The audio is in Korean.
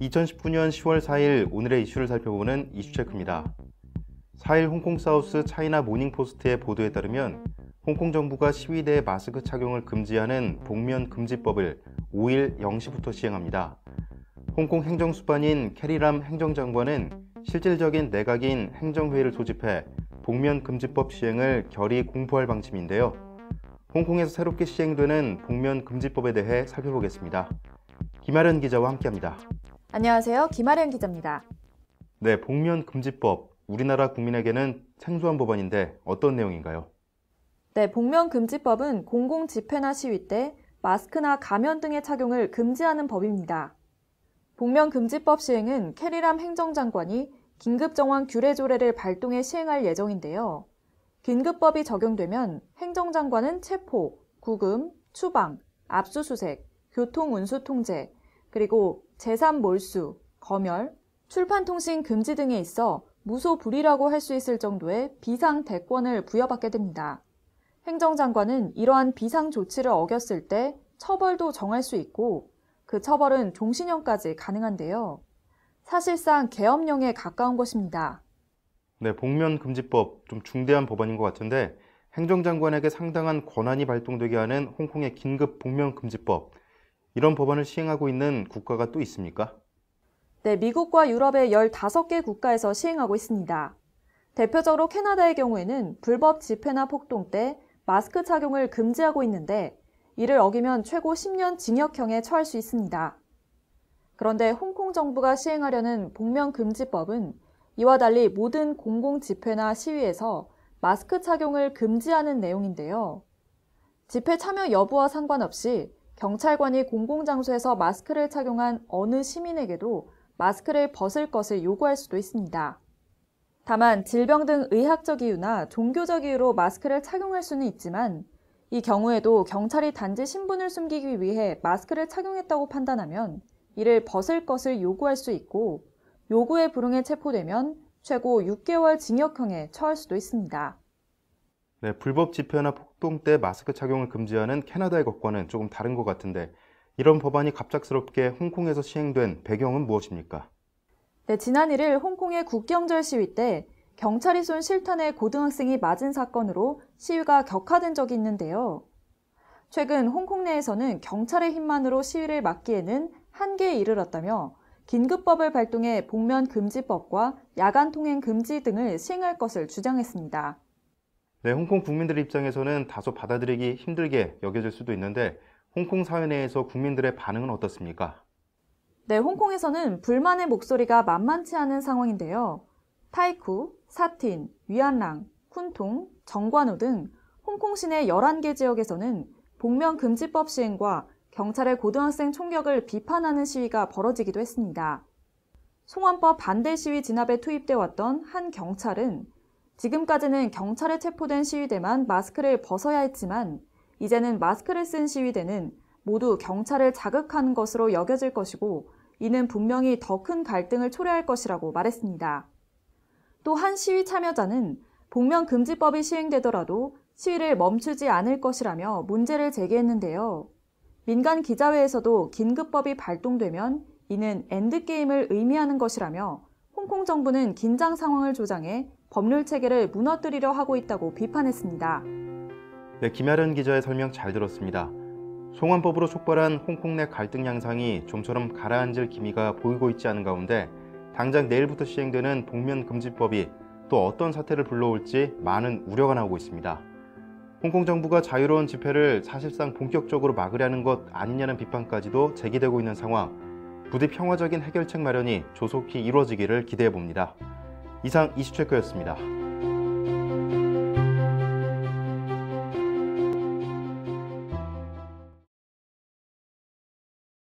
2019년 10월 4일 오늘의 이슈를 살펴보는 이슈체크입니다. 4일 홍콩 사우스 차이나 모닝포스트의 보도에 따르면 홍콩 정부가 시위대의 마스크 착용을 금지하는 복면 금지법을 5일 0시부터 시행합니다. 홍콩 행정수반인 캐리람 행정장관은 실질적인 내각인 행정회의를 소집해 복면 금지법 시행을 결의 공포할 방침인데요. 홍콩에서 새롭게 시행되는 복면 금지법에 대해 살펴보겠습니다. 김아련 기자와 함께합니다. 안녕하세요. 김아련 기자입니다. 네, 복면 금지법. 우리나라 국민에게는 생소한 법안인데 어떤 내용인가요? 네, 복면 금지법은 공공 집회나 시위 때 마스크나 가면 등의 착용을 금지하는 법입니다. 복면 금지법 시행은 캐리람 행정장관이 긴급정황 규례 조례를 발동해 시행할 예정인데요. 긴급법이 적용되면 행정장관은 체포, 구금, 추방, 압수수색, 교통운수 통제, 그리고 재산 몰수, 검열, 출판통신 금지 등에 있어 무소불위라고 할 수 있을 정도의 비상 대권을 부여받게 됩니다. 행정장관은 이러한 비상 조치를 어겼을 때 처벌도 정할 수 있고 그 처벌은 종신형까지 가능한데요. 사실상 계엄령에 가까운 것입니다. 네, 복면 금지법 좀 중대한 법안인 것 같은데 행정장관에게 상당한 권한이 발동되게 하는 홍콩의 긴급 복면 금지법 이런 법안을 시행하고 있는 국가가 또 있습니까? 네, 미국과 유럽의 15개 국가에서 시행하고 있습니다. 대표적으로 캐나다의 경우에는 불법 집회나 폭동 때 마스크 착용을 금지하고 있는데 이를 어기면 최고 10년 징역형에 처할 수 있습니다. 그런데 홍콩 정부가 시행하려는 복면 금지법은 이와 달리 모든 공공 집회나 시위에서 마스크 착용을 금지하는 내용인데요. 집회 참여 여부와 상관없이 경찰관이 공공장소에서 마스크를 착용한 어느 시민에게도 마스크를 벗을 것을 요구할 수도 있습니다. 다만 질병 등 의학적 이유나 종교적 이유로 마스크를 착용할 수는 있지만 이 경우에도 경찰이 단지 신분을 숨기기 위해 마스크를 착용했다고 판단하면 이를 벗을 것을 요구할 수 있고 요구의 불응에 체포되면 최고 6개월 징역형에 처할 수도 있습니다. 네, 불법 집회나 폭동 때 마스크 착용을 금지하는 캐나다의 것과는 조금 다른 것 같은데 이런 법안이 갑작스럽게 홍콩에서 시행된 배경은 무엇입니까? 네, 지난 1일 홍콩의 국경절 시위 때 경찰이 쏜 실탄에 고등학생이 맞은 사건으로 시위가 격화된 적이 있는데요. 최근 홍콩 내에서는 경찰의 힘만으로 시위를 막기에는 한계에 이르렀다며 긴급법을 발동해 복면 금지법과 야간 통행 금지 등을 시행할 것을 주장했습니다. 네, 홍콩 국민들 입장에서는 다소 받아들이기 힘들게 여겨질 수도 있는데 홍콩 사회 내에서 국민들의 반응은 어떻습니까? 네, 홍콩에서는 불만의 목소리가 만만치 않은 상황인데요. 타이쿠, 사틴, 위안랑, 쿤통, 정관우 등 홍콩 시내 11개 지역에서는 복면 금지법 시행과 경찰의 고등학생 총격을 비판하는 시위가 벌어지기도 했습니다. 송환법 반대 시위 진압에 투입돼 왔던 한 경찰은 지금까지는 경찰에 체포된 시위대만 마스크를 벗어야 했지만 이제는 마스크를 쓴 시위대는 모두 경찰을 자극한 것으로 여겨질 것이고 이는 분명히 더 큰 갈등을 초래할 것이라고 말했습니다. 또 한 시위 참여자는 복면금지법이 시행되더라도 시위를 멈추지 않을 것이라며 문제를 제기했는데요. 민간 기자회에서도 긴급법이 발동되면 이는 엔드게임을 의미하는 것이라며 홍콩 정부는 긴장 상황을 조장해 법률 체계를 무너뜨리려 하고 있다고 비판했습니다. 네, 김아른 기자의 설명 잘 들었습니다. 송환법으로 촉발한 홍콩 내 갈등 양상이 좀처럼 가라앉을 기미가 보이고 있지 않은 가운데 당장 내일부터 시행되는 복면 금지법이 또 어떤 사태를 불러올지 많은 우려가 나오고 있습니다. 홍콩 정부가 자유로운 집회를 사실상 본격적으로 막으려는 것 아니냐는 비판까지도 제기되고 있는 상황 부디 평화적인 해결책 마련이 조속히 이루어지기를 기대해봅니다. 이상 이슈체크였습니다.